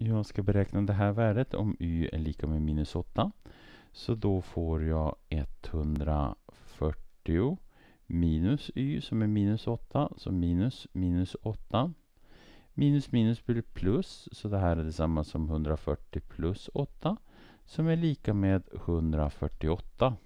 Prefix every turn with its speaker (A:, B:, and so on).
A: Jag ska beräkna det här värdet om y är lika med minus 8. Så då får jag 140 minus y som är minus 8, så minus minus 8. Minus minus blir plus, så det här är detsamma som 140 plus 8 som är lika med
B: 148.